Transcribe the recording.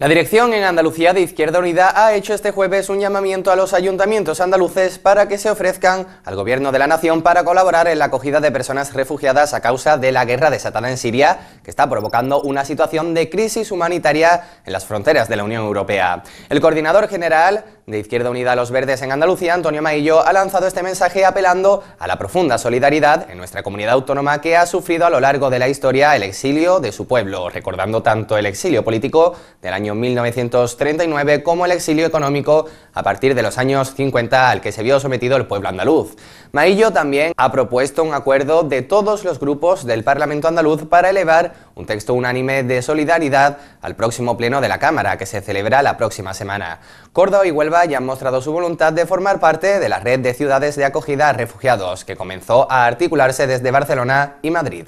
La dirección en Andalucía de Izquierda Unida ha hecho este jueves un llamamiento a los ayuntamientos andaluces para que se ofrezcan al gobierno de la nación para colaborar en la acogida de personas refugiadas a causa de la guerra desatada en Siria, que está provocando una situación de crisis humanitaria en las fronteras de la Unión Europea. El coordinador general de Izquierda Unida a los Verdes en Andalucía, Antonio Maillo, ha lanzado este mensaje apelando a la profunda solidaridad en nuestra comunidad autónoma que ha sufrido a lo largo de la historia el exilio de su pueblo, recordando tanto el exilio político del año 1939 como el exilio económico a partir de los años 50 al que se vio sometido el pueblo andaluz. Maillo también ha propuesto un acuerdo de todos los grupos del Parlamento andaluz para elevar un texto unánime de solidaridad al próximo pleno de la Cámara, que se celebra la próxima semana. Córdoba y Huelva ya han mostrado su voluntad de formar parte de la red de ciudades de acogida a refugiados, que comenzó a articularse desde Barcelona y Madrid.